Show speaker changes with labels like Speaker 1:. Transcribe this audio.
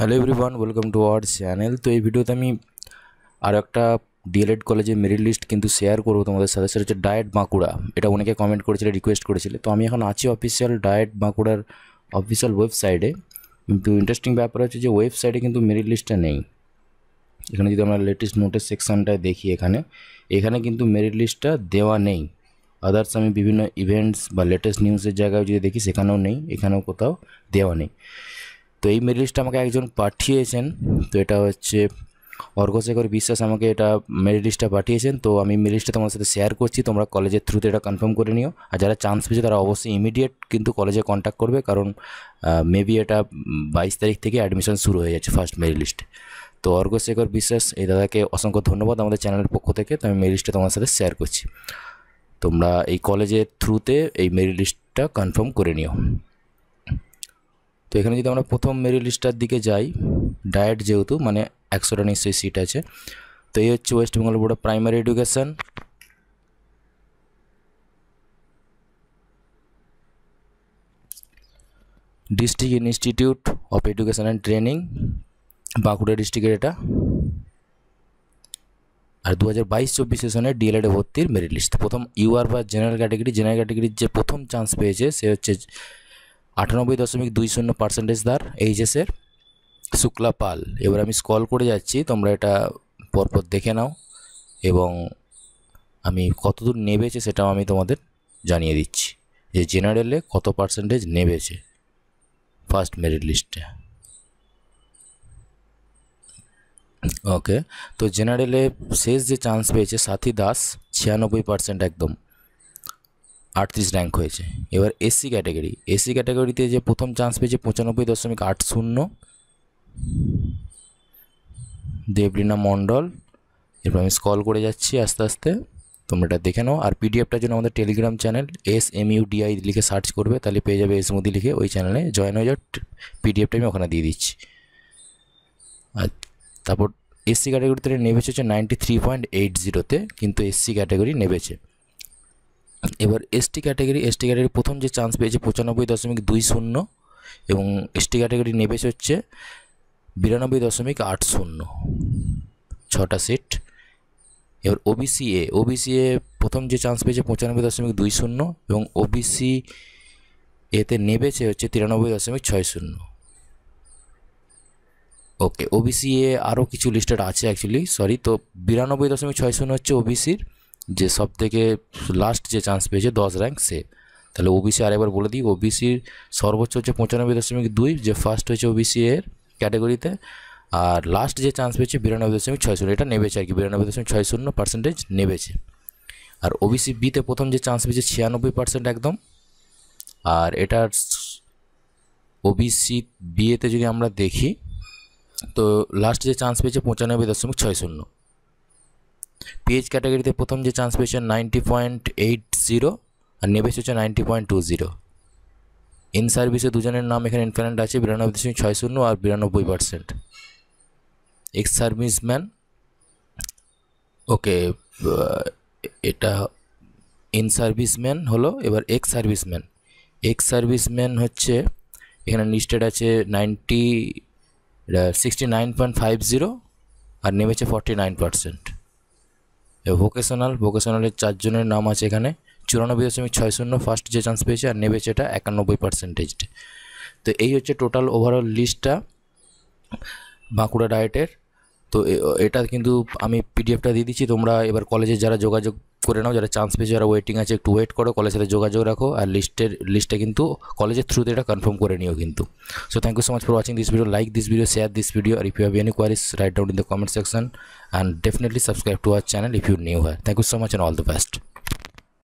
Speaker 1: hello everyone welcome to our channel তো এই ভিডিওতে আমি আর একটা ডিএলএড কলেজের মেরিট লিস্ট কিন্তু শেয়ার করবো তোমাদের সাথে সেটা হচ্ছে ডায়েট বাঁকুড়া এটা অনেকে কমেন্ট করেছিলে রিকোয়েস্ট করেছিলে তো আমি এখন আছি অফিসিয়াল ডায়েট বাঁকুড়ার অফিসিয়াল ওয়েবসাইটে কিন্তু ইন্টারেস্টিং ব্যাপার হচ্ছে যে ওয়েবসাইটে কিন্তু মেরিট লিস্টটা নেই এখানে যদি আমরা লেটেস্ট নোটের সেকশানটায় দেখি এখানে এখানে কিন্তু মেরিট লিস্টটা দেওয়া নেই আদার্স আমি বিভিন্ন ইভেন্টস বা লেটেস্ট নিউজের জায়গায় যদি দেখি সেখানেও নেই এখানেও কোথাও দেওয়া নেই তো এই মেরিট লিস্ট আমাকে একজন পাঠিয়েছেন তো এটা হচ্ছে অর্ঘশেখর বিশ্বাস আমাকে এটা মেরিট লিস্টটা পাঠিয়েছেন তো আমি মেরিট লিস্টটা তোমার সাথে শেয়ার করছি তোমরা কলেজের থ্রুতে এটা কনফার্ম করে নিও আর যারা চান্স পেয়েছে তারা অবশ্যই ইমিডিয়েট কিন্তু কলেজে কন্ট্যাক্ট করবে কারণ মেবি এটা বাইশ তারিখ থেকে অ্যাডমিশন শুরু হয়ে যাচ্ছে ফার্স্ট মেরিট তো অর্ঘশেখর বিশ্বাস এই দাদাকে অসংখ্য ধন্যবাদ আমাদের চ্যানেলের পক্ষ থেকে তো আমি মেরিট লিস্টটা তোমার সাথে শেয়ার করছি তোমরা এই কলেজের থ্রুতে এই মেরিট লিস্টটা কনফার্ম করে নিও তো এখানে যদি আমরা প্রথম মেরিট লিস্টার দিকে যাই ডায়েট যেহেতু মানে একশোটা নিশ্চয়ই সিট আছে তো এই হচ্ছে West Bengal Board of Primary Education District Institute of Education and Training Bankura ডিস্ট্রিক্টের এটা আর দু হাজার বাইশ চব্বিশ সেশনে ডিএলএড ভর্তির মেরিট লিস্ট প্রথম ইউআর বা জেনারেল ক্যাটাগরি জেনারেল ক্যাটাগরির যে প্রথম চান্স পেয়েছে সে হচ্ছে আটানব্বই দশমিক দুই শূন্য পার্সেন্টেজ ধার এইচএসের শুক্লা পাল এবার আমি স্কল করে যাচ্ছি তোমরা এটা পরপর দেখে নাও এবং আমি কতদূর নেবেছে সেটাও আমি তোমাদের জানিয়ে দিচ্ছি যে জেনারেলে কত পার্সেন্টেজ নেবেছে ফার্স্ট মেরিট লিস্টে ওকে তো জেনারেলে শেষ যে চান্স পেয়েছে সাথী দাস ছিয়ানব্বই পার্সেন্ট একদম আটত্রিশ র্যাঙ্ক হয়েছে এবার এসসি ক্যাটাগরি এসসি ক্যাটাগরিতে যে প্রথম চান্স পেয়েছে পঁচানব্বই দশমিক আট শূন্য দেবলীনা মণ্ডল এরপর আমি স্কল করে যাচ্ছি আস্তে আস্তে তোমরা এটা দেখে নাও আর পিডিএফটার জন্য আমাদের Telegram channel S M UDI লিখে সার্চ করবে তাহলে পেয়ে যাবে এস এসমুদি লিখে ওই চ্যানেলে জয়েন হয়ে যাও পিডিএফটা আমি ওখানে দিয়ে দিচ্ছি আর তারপর এসসি ক্যাটাগরিতে নেমেছে হচ্ছে নাইনটি থ্রি পয়েন্ট এইট জিরোতে কিন্তু এসসি ক্যাটাগরি নেমেছে এবার এসটি ক্যাটাগরি এসটি ক্যাটাগরি প্রথম যে চান্স পেয়েছে পঁচানব্বই দশমিক দুই শূন্য এবং এসটি ক্যাটাগরি নেবেছে হচ্ছে বিরানব্বই দশমিক আট শূন্য ছটা সিট এবার ওবিসি এ ওবিসি এ প্রথম যে চান্স পেয়েছে পঁচানব্বই দশমিক দুই শূন্য এবং ওবিসি এতে নেবেছে হচ্ছে তিরানব্বই দশমিক ছয় শূন্য ওকে ওবিসি এ আরও কিছু লিস্টেড আছে অ্যাকচুয়ালি সরি তো বিরানব্বই দশমিক ছয় শূন্য হচ্ছে ওবিসির যে সব থেকে লাস্ট যে চান্স পেয়েছে দশ র্যাঙ্ক সে তাহলে ওবিসি আরেকবার বলে দিই ওবিসির সর্বোচ্চ হচ্ছে পঁচানব্বই দশমিক দুই যে ফার্স্ট হয়েছে ওবিসি এর ক্যাটাগরিতে আর লাস্ট যে চান্স পেয়েছে বিরানব্বই দশমিক ছয় শূন্য এটা নেবেছে আর কি বিরানব্বই দশমিক ছয় শূন্য পার্সেন্টেজ নেবেছে আর ওবিসি বিতে প্রথম যে চান্স পেয়েছে ছিয়ানব্বই পার্সেন্ট একদম আর এটার ওবিসি বিয়েতে যদি আমরা দেখি তো লাস্ট যে চান্স পেয়েছে পঁচানব্বই দশমিক ছয় শূন্য পিএইচ ক্যাটাগরিতে প্রথম যে চান্স পেয়েছেন নাইনটি পয়েন্ট এইট জিরো আর নেবেস হচ্ছে ninety point two zero in সার্ভিসে দুজনের নাম এখানে ইনফ্যারেন্ট আছে বিরানব্বই দশমিক ছয় শূন্য আর বিরানব্বই পার্সেন্ট এক্স সার্ভিসম্যান ওকে এটা ইন সার্ভিসম্যান হলো এবার এক্স সার্ভিসম্যান এক্স সার্ভিসম্যান হচ্ছে এখানে লিস্টেড আছে ninety sixty nine point five zero আর নেমেছে ফর্টি নাইন পার্সেন্ট ভোকেশনাল ভোকেশনালের চারজনের নাম আছে এখানে চুরানব্বই দশমিক ছয় শূন্য ফার্স্ট যে চান্স পেয়েছে আর নেবে সেটা একানব্বই পার্সেন্টেজ তো এই হচ্ছে টোটাল ওভারঅল লিস্টটা বাঁকুড়া ডায়েটের তো এটা কিন্তু আমি পিডিএফটা দিয়ে দিচ্ছি তোমরা এবার কলেজে যারা যোগাযোগ করে নাও যারা চান্স পেয়েছে যারা ওয়েটিং আছে একটু ওয়েট করো কলেজের সাথে যোগাযোগ রাখো আর লিস্টের লিস্টটা কিন্তু কলেজের থ্রুতে এটা কনফার্ম করে নিও কিন্তু so thank you so much for watching this video like this video share this video আর if you have any queries write down in the comment section and definitely subscribe to our channel if you new here thank you so much and all the best